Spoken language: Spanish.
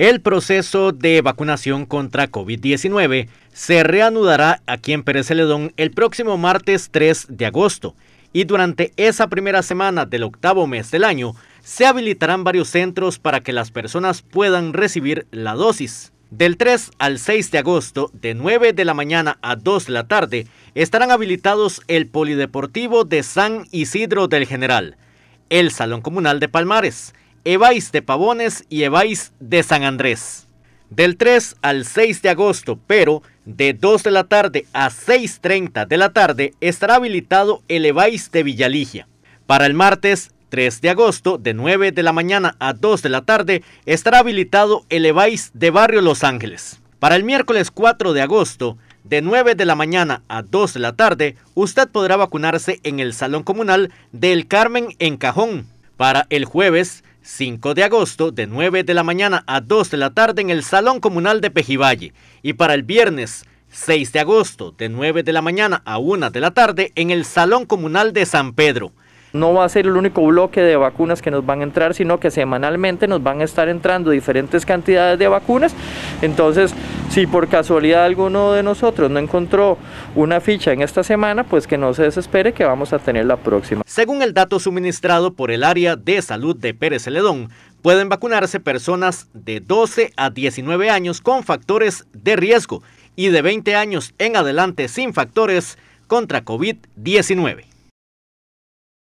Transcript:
El proceso de vacunación contra COVID-19 se reanudará aquí en Pérez Celedón el próximo martes 3 de agosto y durante esa primera semana del octavo mes del año se habilitarán varios centros para que las personas puedan recibir la dosis. Del 3 al 6 de agosto, de 9 de la mañana a 2 de la tarde, estarán habilitados el Polideportivo de San Isidro del General, el Salón Comunal de Palmares, Evais de Pavones y Evais de San Andrés. Del 3 al 6 de agosto, pero de 2 de la tarde a 6.30 de la tarde estará habilitado el Evais de Villaligia. Para el martes 3 de agosto, de 9 de la mañana a 2 de la tarde, estará habilitado el Evais de Barrio Los Ángeles. Para el miércoles 4 de agosto, de 9 de la mañana a 2 de la tarde, usted podrá vacunarse en el Salón Comunal del Carmen en Cajón. Para el jueves 5 de agosto de 9 de la mañana a 2 de la tarde en el Salón Comunal de Pejivalle y para el viernes 6 de agosto de 9 de la mañana a 1 de la tarde en el Salón Comunal de San Pedro. No va a ser el único bloque de vacunas que nos van a entrar, sino que semanalmente nos van a estar entrando diferentes cantidades de vacunas. Entonces, si por casualidad alguno de nosotros no encontró una ficha en esta semana, pues que no se desespere que vamos a tener la próxima. Según el dato suministrado por el área de salud de Pérez Celedón, pueden vacunarse personas de 12 a 19 años con factores de riesgo y de 20 años en adelante sin factores contra COVID-19.